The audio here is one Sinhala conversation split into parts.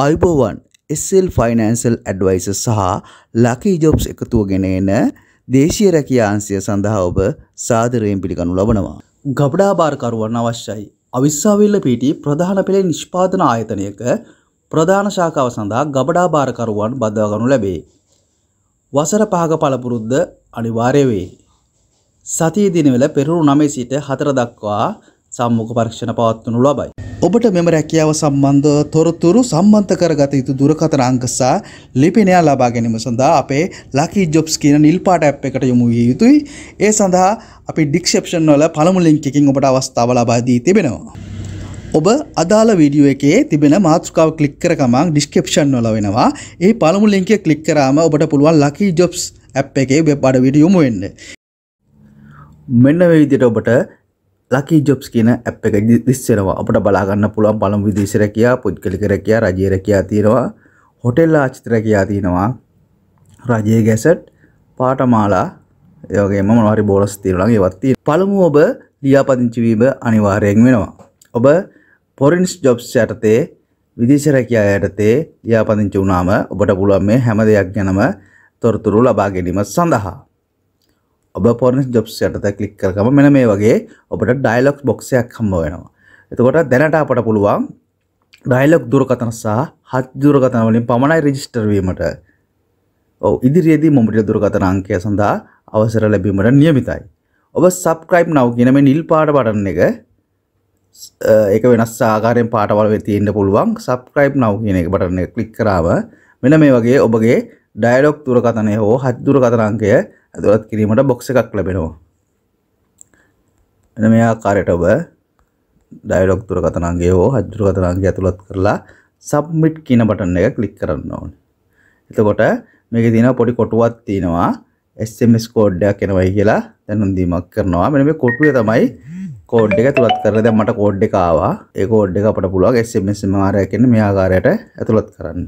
අයිබෝවන් SL ෆයිනන්සල් ඇඩවයිස සහ ලකී ජොබ්ස් එකතුව ගෙන එන දේශීය රැකියාන්සිය සඳහා ඔබ සාදරයෙන් පිළිගනු ලබනවා. ගබඩාභාරකරුවන් අවශ්‍යයි. අවිස්සාවිල්ල පිටි ප්‍රධාන පෙළේ නිෂ්පාදන ආයතනයක ප්‍රධාන ශාකාව සඳහා ගබඩාභාරකරුවන් බදවාගනු ලැබේ. වසර පහක පළපුරුද්ද අනිවාර්ය වේ. සතිය දිනවල පෙරරු 9 සිට 4 දක්වා සම්මුඛ පරීක්ෂණ පවත්වනු ලබයි. ඔබට මෙම රැකියාව සම්බන්ධ තොරතුරු සම්බන්ධ කරගත යුතු දුරකථන අංක සහ ලිපිනය ලබා ගැනීම සඳහා අපේ ලකී ජොබ්ස් කියන නිල් පාට ඇප් එකට යොමු විය යුතුයි. ඒ සඳහා අපි ඩිස්ක්‍රිප්ෂන් වල පළමු ලින්ක් එකකින් ඔබට අවස්ථාව ලබා දී තිබෙනවා. ඔබ අදාළ වීඩියෝ එකේ තිබෙන මාතෘකාව ක්ලික් කර ගමන් ඩිස්ක්‍රිප්ෂන් වල වෙනවා. ඒ පළමු ලින්ක් එක ක්ලික් කරාම ඔබට පුළුවන් ලකී ජොබ්ස් ඇප් එකේ වෙබ් අඩවියට යොමු වෙන්න. මෙන්න මේ විදිහට ඔබට ලකි ජොබ්ස් කියන ඇප් එක දිස්සෙනවා අපට බලාගන්න පුළුවන් පළමු විදේශ රැකියා පුද්ගලික රැකියා රජයේ රැකියා තියෙනවා හොටෙල් ආචිත රැකියා තියෙනවා රජයේ ගැසට් පාඨමාලා ඒ වගේම මොනවා හරි බෝනස් තියෙනවා නම් ඒවත් තියෙනවා පළමුව ඔබ ලියාපදිංචි වීම අනිවාර්යයෙන් වෙනවා ඔබ ෆොරින්ස් ජොබ්ස් යටතේ විදේශ රැකියා යටතේ ලියාපදිංචි වුණාම ඔබට පුළුවන් මේ හැම දෙයක් ගැනම තොරතුරු ලබා ගැනීම සඳහා ඔබ පොරන ජොබ්ස් යටත කලික් කරගම මෙන මේ වගේ ඔබට ඩයිලොක් බොක්සයක් හම්බ වෙනවා. එතකොට දැනට අපට පුළුවන් ඩයිලොක් දුරකතන සහ හත් දුරකතන වලින් පමණයි රෙජිස්ටර් වීමට. ඔව් ඉදිරියේදී මොබිටල් දුරකතන අංකය සඳහා අවසර ලැබීමට නියමිතයි. ඔබ subscribe now කියන මේ නිල් පාට බටන් එක ඒක වෙනස් ආකාරයෙන් පාටවල වෙ තියෙන්න පුළුවන්. subscribe now කියන එක බටන් එක ක්ලික් කරාම මෙන්න මේ වගේ ඔබගේ ඩයලොග් දුරකතනය හෝ හත් දුරකතන අංකය ඇතුළත් කිරීමට බොක්ස එකක් ලැබෙනවා එන මේ ආකාරයට ඔබ ඩයිලොග් දුරකථනාංගය හෝ හජ්දුරකථනාංගය ඇතුළත් කරලා සබ්මිට් කියන බටන් එක ක්ලික් කරන්න ඕනේ. එතකොට මේකේ තියෙනවා පොඩි කොටුවක් තියෙනවා SMS කෝඩ් එකක් එනවයි කියලා දැනුම්දීමක් කරනවා. මෙන්න මේ කොටුවේ තමයි කෝඩ් එක ඇතුළත් කරලා දැන් මට කෝඩ් එක ආවා. ඒ කෝඩ් එක අපිට පුළුවන් SMS මාරයක් එන්න මේ ආකාරයට ඇතුළත් කරන්න.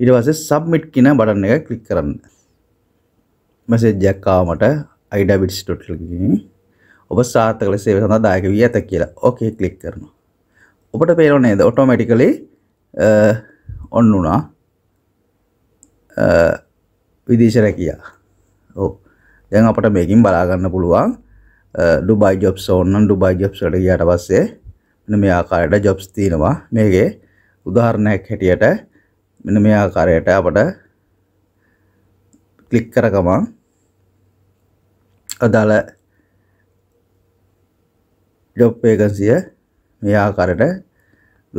ඊට පස්සේ සබ්මිට් කියන බටන් එක ක්ලික් කරන්න. මැසේජ්ජයක් ආවා මට idabids.login ඔබ සාර්ථක ලෙස සේවය සඳහා දායක වී ඇත කියලා. ඕකේ ක්ලික් කරනවා. ඔබට පේනව නේද? ඔටෝමැටිකලි ඔන් වුණා. විදේශ රැකියා. ඔව්. දැන් අපට මේකින් බලා ගන්න පුළුවන් ඩුබයි ජොබ්ස් ඕන නම් ඩුබයි ජොබ්ස් වලට ගියාට පස්සේ මෙන්න මේ ආකාරයට ජොබ්ස් තියෙනවා. මේකේ උදාහරණයක් හැටියට මෙන්න මේ ආකාරයට අපට ක්ලික් කර ගමන් අදාළ ජොබ් වේකන්සිය මේ ආකාරයට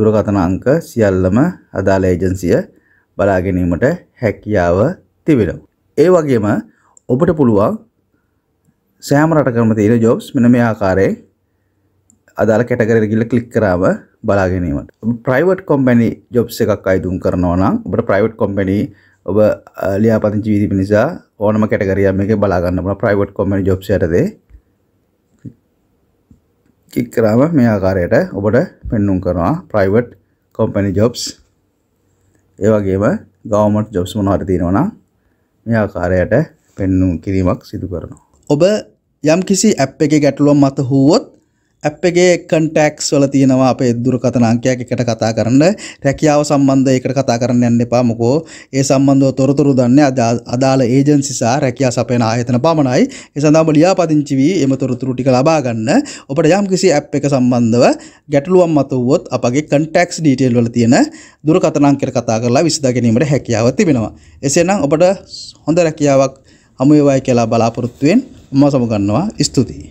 දුරකථන අංක සියල්ලම අදාළ ඒජන්සිය බලා ගැනීමට හැකියාව තිබෙනවා. ඒ වගේම ඔබට පුළුවන් සෑම රටකම තියෙන ජොබ්ස් මෙන්න මේ ආකාරයෙන් අදාළ කැටගරියට ගිහිල්ලා ක්ලික් කරාම බලා ගැනීමට. ප්‍රයිවට් කම්පැනි ජොබ්ස් එකක් අයදුම් කරනවා නම් ඔබට ප්‍රයිවට් කම්පැනි ඔබ ලියාපදිංචි වී තිබෙන නිසා ඕනම කැටගරියක් මේකේ බලා ගන්න පුළුවන් ප්‍රයිවට් කොම්පැනි ජොබ්ස් යටතේ ක්ලික් කරාම මේ ආකාරයට ඔබට පෙන්වුම් කරනවා ප්‍රයිවට් කොම්පැනි ජොබ්ස් ඒ වගේම ගවර්න්මන්ට් ජොබ්ස් මොනවද තියෙනවා නම් මේ ආකාරයට පෙන්වුම් කිරීමක් සිදු කරනවා ඔබ යම් කිසි ඇප් එකේ ගැටලුවක් මත හුවොත් ඇප් එකේ කන්ටැක්ස් වල තියෙනවා අපේ දුරකථන අංකයක් එකට කතා කරන්න රැකියාව සම්බන්ධව ඒකට කතා කරන්න යන්න එපා මොකෝ ඒ සම්බන්ධව තොරතුරු දන්නේ අදාළ ඒජන්සි සහ රැකියා සපයන ආයතන පමණයි ඒ සඳහාම ලියාපදිංචි වී එම තොරතුරු ටික ලබා ගන්න ඔබට යම්කිසි ඇප් එක සම්බන්ධව ගැටලුවක් මතුවොත් අපගේ කන්ටැක්ස් ඩීටේල් වල තියෙන දුරකථන අංකයට කතා කරලා විසඳා ගැනීමට හැකියාව තිබෙනවා එසේනම් ඔබට හොඳ රැකියාවක් හමු වේවායි කියලා බලාපොරොත්තු වෙන් මම සමුගන්නවා ස්තුතියි